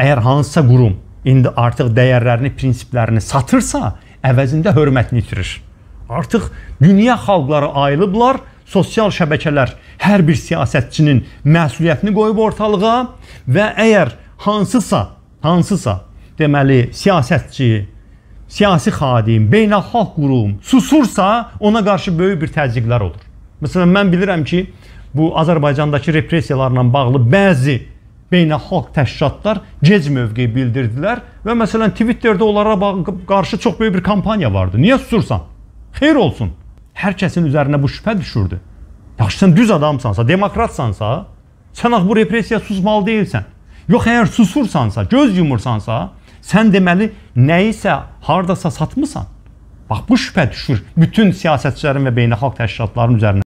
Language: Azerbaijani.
Əgər hansısa qurum indi artıq dəyərlərini, prinsiplərini satırsa, əvəzində hörmətini itirir. Artıq dünya xalqları ayılıblar, sosial şəbəkələr hər bir siyasətçinin məsuliyyətini qoyub ortalığa və əgər hansısa, hansısa deməli siyasətçi, siyasi xadim, beynəlxalq qurum susursa, ona qarşı böyük bir təzyiqlər olur. Məsələn, mən bilirəm ki, bu Azərbaycandakı repressiyalarla bağlı bəzi beynəlxalq təşkilatlar gec mövqe bildirdilər və məsələn Twitterdə onlara qarşı çox böyük bir kampaniya vardı. Niyə susursan? Xeyir olsun. Hər kəsin üzərinə bu şübhə düşürdü. Yaxşı sən düz adamsansa, demokratsansa, sən axı bu repressiya susmalı deyilsən. Yox əgər susursansa, göz yumursansa, sən deməli nəyisə hardasa satmısan. Bax bu şübhə düşür bütün siyasətçilərin və beynəlxalq təşkilatların üzərinə.